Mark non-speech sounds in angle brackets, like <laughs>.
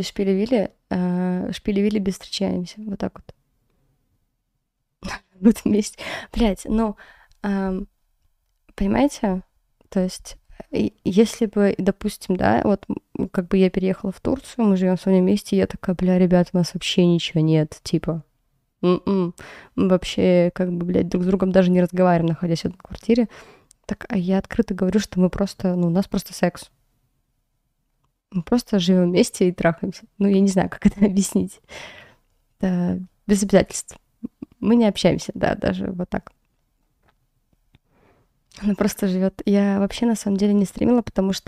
Шпилевили, э, Шпилевили без встречаемся. Вот так вот. вот вместе. Блять, ну, эм, понимаете? То есть, если бы, допустим, да, вот как бы я переехала в Турцию, мы живем с вами вместе, я такая, бля, ребят, у нас вообще ничего нет, типа, м-м. вообще, как бы, блядь, друг с другом даже не разговариваем, находясь в одной квартире, так а я открыто говорю, что мы просто, ну, у нас просто секс. Мы просто живем вместе и трахаемся. Ну, я не знаю, как это <laughs> объяснить. Это без обязательств. Мы не общаемся, да, даже вот так. Она просто живет. Я вообще на самом деле не стремила, потому что